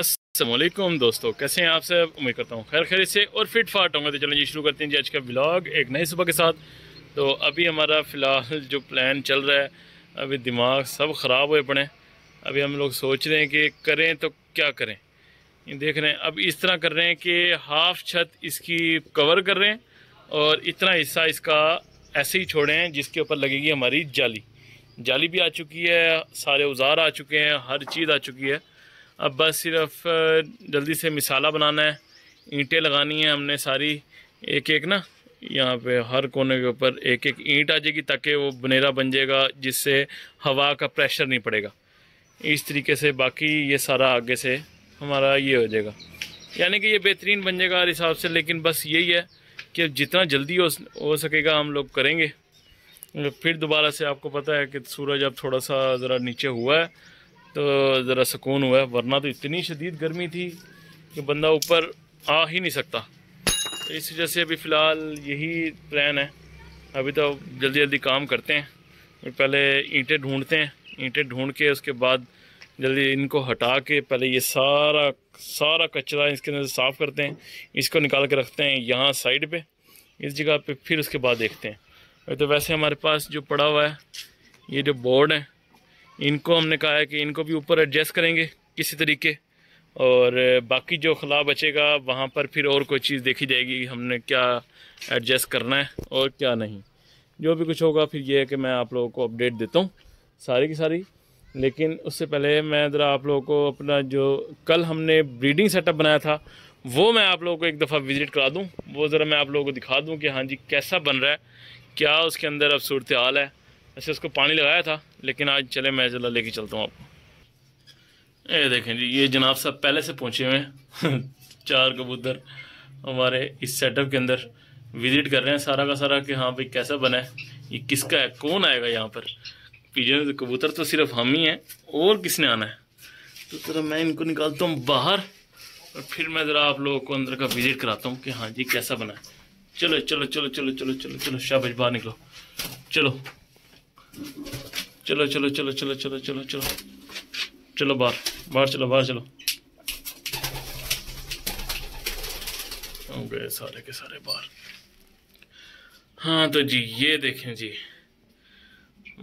असलम दोस्तों कैसे हैं आप सब उम्मीद करता हूँ खैर खैर से और फिट फाट होंगे तो चलें जी शुरू करते हैं जी आज का ब्लॉग एक नए सुबह के साथ तो अभी हमारा फ़िलहाल जो प्लान चल रहा है अभी दिमाग सब ख़राब हुए पड़े अभी हम लोग सोच रहे हैं कि करें तो क्या करें ये देख रहे हैं अब इस तरह कर रहे हैं कि हाफ़ छत इसकी कवर कर रहे हैं और इतना हिस्सा इसका ऐसे ही छोड़े हैं जिसके ऊपर लगेगी हमारी जाली जाली भी आ चुकी है सारे औजार आ चुके हैं हर चीज़ आ चुकी है अब बस सिर्फ जल्दी से मिसाला बनाना है ईंटें लगानी है हमने सारी एक एक ना यहाँ पे हर कोने के ऊपर एक एक ईंट आ जाएगी ताकि वो बनेरा बन जाएगा जिससे हवा का प्रेशर नहीं पड़ेगा इस तरीके से बाकी ये सारा आगे से हमारा ये हो जाएगा यानी कि ये बेहतरीन बन जाएगा हर हिसाब से लेकिन बस यही है कि जितना जल्दी हो, हो सकेगा हम लोग करेंगे फिर दोबारा से आपको पता है कि सूरज अब थोड़ा सा ज़रा नीचे हुआ है तो ज़रा सुकून हुआ है वरना तो इतनी शदीद गर्मी थी कि बंदा ऊपर आ ही नहीं सकता तो इस वजह से अभी फ़िलहाल यही प्लान है अभी तो जल्दी जल्दी काम करते हैं पहले ईंटें ढूंढते हैं ईंटें ढूंढ के उसके बाद जल्दी इनको हटा के पहले ये सारा सारा कचरा इसके अंदर साफ़ करते हैं इसको निकाल के रखते हैं यहाँ साइड पे इस जगह पे फिर उसके बाद देखते हैं तो वैसे हमारे पास जो पड़ा हुआ है ये जो बोर्ड है इनको हमने कहा है कि इनको भी ऊपर एडजस्ट करेंगे किसी तरीके और बाकी जो खला बचेगा वहाँ पर फिर और कोई चीज़ देखी जाएगी हमने क्या एडजस्ट करना है और क्या नहीं जो भी कुछ होगा फिर ये है कि मैं आप लोगों को अपडेट देता हूँ सारी की सारी लेकिन उससे पहले मैं ज़रा आप लोगों को अपना जो कल हमने ब्रीडिंग सेटअप बनाया था वो मैं आप लोगों को एक दफ़ा विज़िट करा दूँ वो ज़रा मैं आप लोगों को दिखा दूँ कि हाँ जी कैसा बन रहा है क्या उसके अंदर अब सूरत हाल है ऐसे उसको पानी लगाया था लेकिन आज चले मैं जला लेके चलता हूँ आपको ये देखें जी ये जनाब साहब पहले से पहुँचे हुए हैं चार कबूतर हमारे इस सेटअप के अंदर विज़िट कर रहे हैं सारा का सारा कि हाँ भाई कैसा बना है ये किसका है कौन आएगा यहाँ पर पीछे कबूतर तो सिर्फ हम ही हैं और किसने आना है तो ज़रा मैं इनको निकालता हूँ बाहर और फिर मैं ज़रा आप लोगों को अंदर का विज़िट कराता हूँ कि हाँ जी कैसा बना है चलो चलो चलो चलो चलो चलो चलो शाबाश बाहर निकलो चलो चलो चलो चलो चलो चलो चलो चलो चलो बाहर बाहर चलो बाहर चलो गए सारे के सारे बाहर हाँ तो जी ये देखें जी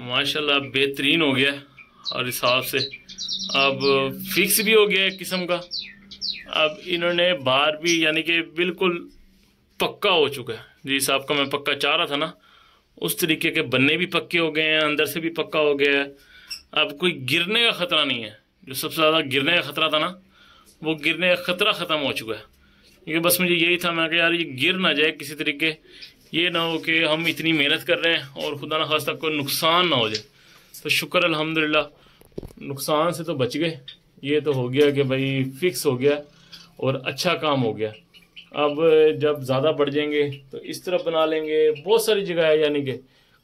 माशाल्लाह बेहतरीन हो गया और हिसाब से अब फिक्स भी हो गया एक किस्म का अब इन्होंने बाहर भी यानी कि बिल्कुल पक्का हो चुका है जी साहब का मैं पक्का चाह रहा था ना उस तरीके के बनने भी पक्के हो गए हैं अंदर से भी पक्का हो गया है अब कोई गिरने का ख़तरा नहीं है जो सबसे ज़्यादा गिरने का ख़तरा था ना वो गिरने का ख़तरा ख़त्म हो चुका है क्योंकि बस मुझे यही था मैं कि यार ये गिर ना जाए किसी तरीके ये ना हो कि हम इतनी मेहनत कर रहे हैं और खुदा ना खास्ता कोई नुकसान ना हो जाए तो शुक्र अलहमदिल्ला नुकसान से तो बच गए ये तो हो गया कि भाई फिक्स हो गया और अच्छा काम हो गया अब जब ज़्यादा बढ़ जाएंगे तो इस तरफ बना लेंगे बहुत सारी जगह है यानी कि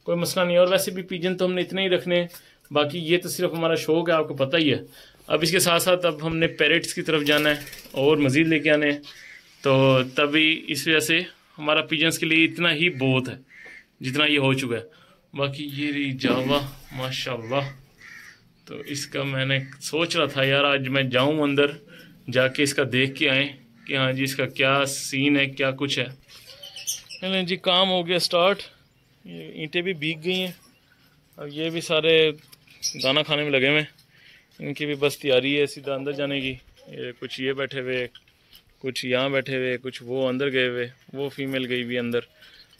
कोई मसला नहीं और वैसे भी पिजन तो हमने इतने ही रखने बाकी ये तो सिर्फ हमारा शौक है आपको पता ही है अब इसके साथ साथ अब हमने पैरेट्स की तरफ जाना है और मज़ीद लेके आने हैं तो तभी इस वजह से हमारा पिजन्स के लिए इतना ही बहुत है जितना ये हो चुका है बाकी ये रही जावा माशाल्लाह तो इसका मैंने सोच रहा था यार आज मैं जाऊं अंदर जाके इसका देख के आएँ कि हाँ जी इसका क्या सीन है क्या कुछ है नहीं जी काम हो गया स्टार्ट ईंटें भी बीक गई हैं अब ये भी सारे दाना खाने में लगे हुए हैं इनकी भी बस तैयारी है सीधा अंदर जाने की ये कुछ ये बैठे हुए कुछ यहाँ बैठे हुए कुछ वो अंदर गए हुए वो फीमेल गई हुई अंदर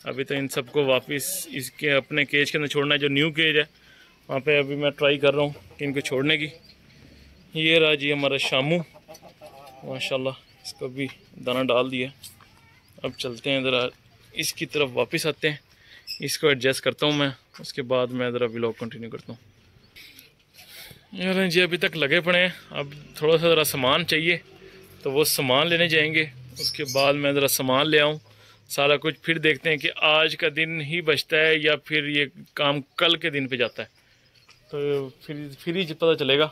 अभी तो इन सबको वापस इसके अपने केज के अंदर छोड़ना है जो न्यू केज है वहाँ पे अभी मैं ट्राई कर रहा हूँ कि इनको छोड़ने की ये रहा जी हमारा शामू माशाल्लाह इसको भी दाना डाल दिया अब चलते हैं ज़रा इसकी तरफ वापस आते हैं इसको एडजस्ट करता हूँ मैं उसके बाद मैं ज़रा ब्लॉग कंटिन्यू करता हूँ यार जी अभी तक लगे पड़े हैं अब थोड़ा सा ज़रा सामान चाहिए तो वो सामान लेने जाएंगे उसके बाद मैं ज़रा सामान ले आऊँ सारा कुछ फिर देखते हैं कि आज का दिन ही बचता है या फिर ये काम कल के दिन पे जाता है तो फिर फिर ही पता चलेगा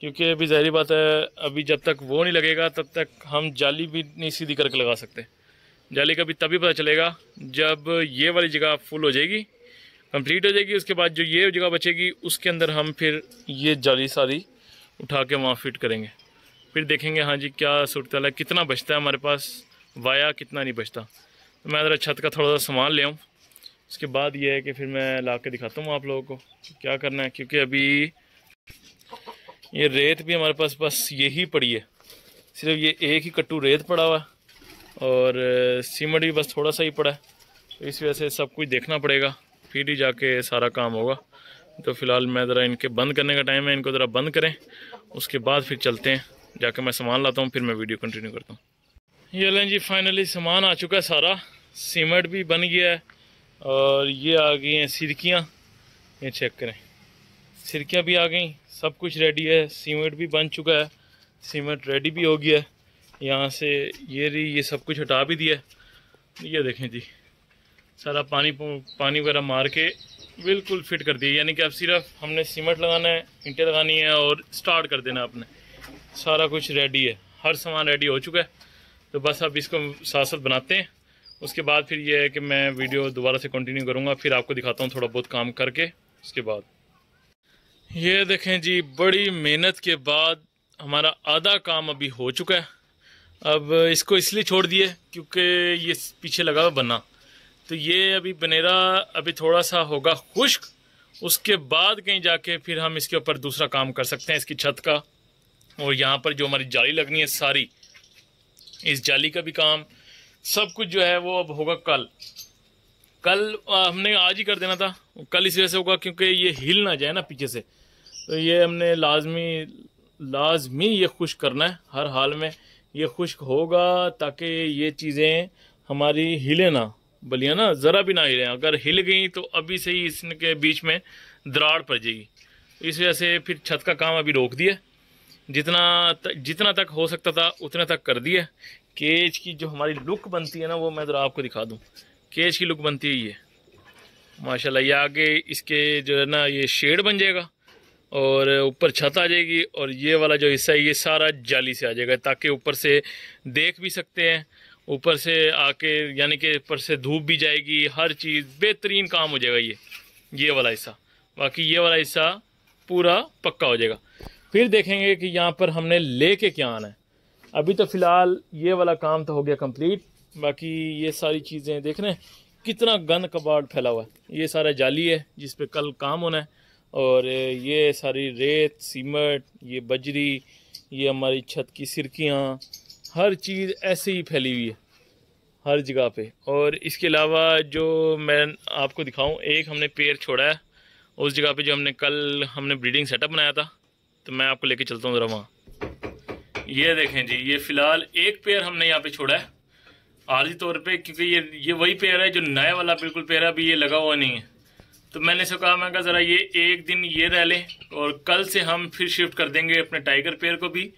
क्योंकि अभी जहरी बात है अभी जब तक वो नहीं लगेगा तब तक हम जाली भी नहीं सीधी करके लगा सकते जाली का भी तभी पता चलेगा जब ये वाली जगह फुल हो जाएगी कंप्लीट हो जाएगी उसके बाद जो ये जगह बचेगी उसके अंदर हम फिर ये जाली सारी उठा के वहाँ फिट करेंगे फिर देखेंगे हाँ जी क्या सूरत है कितना बचता है हमारे पास वाया कितना नहीं बचता तो मैं ज़रा छत का थोड़ा सा सामान ले आऊँ उसके बाद ये है कि फिर मैं ला के दिखाता हूँ आप लोगों को क्या करना है क्योंकि अभी ये रेत भी हमारे पास बस यही पड़ी है सिर्फ ये एक ही कट्टू रेत पड़ा हुआ और सीमेंट भी बस थोड़ा सा ही पड़ा है तो इस वजह से सब कुछ देखना पड़ेगा फिर ही जाके सारा काम होगा तो फ़िलहाल मैं ज़रा इनके बंद करने का टाइम है इनको ज़रा बंद करें उसके बाद फिर चलते हैं जाके मैं सामान लाता हूँ फिर मैं वीडियो कंटिन्यू करता हूँ ये लें जी फाइनली सामान आ चुका है सारा सीमेंट भी बन गया है और ये आ गई हैं सिरकियाँ ये चेक करें सिरकियाँ भी आ गई सब कुछ रेडी है सीमेंट भी बन चुका है सीमेंट रेडी भी हो गया है यहाँ से ये रही ये सब कुछ हटा भी दिया है ये देखें जी सारा पानी पानी वगैरह मार के बिल्कुल फिट कर दिया यानी कि अब सिर्फ हमने सीमेंट लगाना है ईंटें लगानी है और स्टार्ट कर देना आपने सारा कुछ रेडी है हर सामान रेडी हो चुका है तो बस अब इसको साथ साथ बनाते हैं उसके बाद फिर ये है कि मैं वीडियो दोबारा से कंटिन्यू करूँगा फिर आपको दिखाता हूँ थोड़ा बहुत काम करके उसके बाद ये देखें जी बड़ी मेहनत के बाद हमारा आधा काम अभी हो चुका है अब इसको इसलिए छोड़ दिए क्योंकि ये पीछे लगा हुआ बना तो ये अभी बनेरा अभी थोड़ा सा होगा खुश्क उसके बाद कहीं जाके फिर हम इसके ऊपर दूसरा काम कर सकते हैं इसकी छत का और यहाँ पर जो हमारी जाली लगनी है सारी इस जाली का भी काम सब कुछ जो है वो अब होगा कल कल हमने आज ही कर देना था कल इस वजह से होगा क्योंकि ये हिल ना जाए ना पीछे से तो ये हमने लाजमी लाजमी ये खुश करना है हर हाल में ये खुश होगा ताकि ये चीज़ें हमारी हिले ना बलिया ना ज़रा भी ना हिले अगर हिल गई तो अभी से ही इसके बीच में दराड़ पड़ जाएगी इस वजह से फिर छत का काम अभी रोक दिया जितना त, जितना तक हो सकता था उतना तक कर दिया केज की जो हमारी लुक बनती है ना वो मैं ज़रा आपको दिखा दूँ केज की लुक बनती है ये माशाल्लाह ये आगे इसके जो है ना ये शेड बन जाएगा और ऊपर छत आ जाएगी और ये वाला जो हिस्सा है ये सारा जाली से आ जाएगा ताकि ऊपर से देख भी सकते हैं ऊपर से आके यानी कि ऊपर से धूप भी जाएगी हर चीज़ बेहतरीन काम हो जाएगा ये ये वाला हिस्सा बाकी ये वाला हिस्सा पूरा पक्का हो जाएगा फिर देखेंगे कि यहाँ पर हमने ले के क्या आना है अभी तो फ़िलहाल ये वाला काम तो हो गया कंप्लीट बाकी ये सारी चीज़ें देख रहे हैं कितना गंद कबाड़ फैला हुआ है ये सारा जाली है जिस पर कल काम होना है और ये सारी रेत सीमेंट ये बजरी ये हमारी छत की सिरकियाँ हर चीज़ ऐसे ही फैली हुई है हर जगह पे और इसके अलावा जो मैं आपको दिखाऊं एक हमने पेड़ छोड़ा है उस जगह पे जो हमने कल हमने ब्रीडिंग सेटअप बनाया था तो मैं आपको लेके चलता हूँ ज़रा वहाँ ये देखें जी ये फ़िलहाल एक पेड़ हमने यहाँ पे छोड़ा है आर्जी तौर पे क्योंकि ये ये वही पेड़ है जो नया वाला बिल्कुल पेड़ है अभी ये लगा हुआ नहीं है तो मैंने इसे कहा मैं कहा ज़रा ये एक दिन ये रह लें और कल से हम फिर शिफ्ट कर देंगे अपने टाइगर पेयर को भी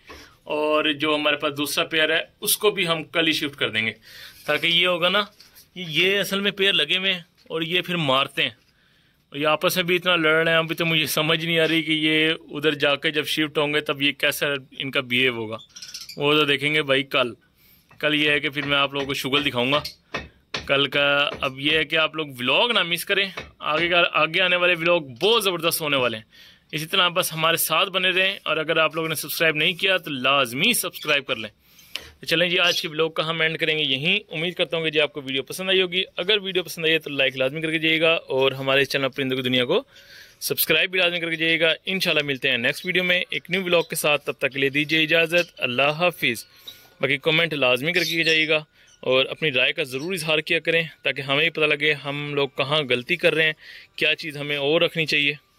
और जो हमारे पास दूसरा पेयर है उसको भी हम कल ही शिफ्ट कर देंगे ताकि ये होगा ना कि ये असल में पेयर लगे हुए हैं और ये फिर मारते हैं और ये आपस में भी इतना लड़ रहे हैं अभी तो मुझे समझ नहीं आ रही कि ये उधर जाके जब शिफ्ट होंगे तब ये कैसा इनका बिहेव होगा वो तो देखेंगे भाई कल कल ये है कि फिर मैं आप लोगों को शुगर दिखाऊंगा कल का अब ये है कि आप लोग व्लॉग ना मिस करें आगे का आगे आने वाले व्लॉग बहुत ज़बरदस्त होने वाले हैं इसी तरह आप बस हमारे साथ बने रहें और अगर आप लोगों ने सब्सक्राइब नहीं किया तो लाजमी सब्सक्राइब कर लें तो चलें जी आज के ब्लॉग का हम एंड करेंगे यहीं उम्मीद करता हूँ कि जी आपको वीडियो पसंद आई होगी अगर वीडियो पसंद आई है तो लाइक लाजमी करके जाइएगा और हमारे चैनल परिंदों की दुनिया को सब्सक्राइब भी लाजमी करके जाइएगा इन मिलते हैं नेक्स्ट वीडियो में एक न्यू ब्लॉग के साथ तब तक के लिए दीजिए इजाज़त अल्लाह हाफिज़ बाकी कमेंट लाजमी करके जाइएगा और अपनी राय का ज़रूर इजहार किया करें ताकि हमें पता लगे हम लोग कहाँ गलती कर रहे हैं क्या चीज़ हमें और रखनी चाहिए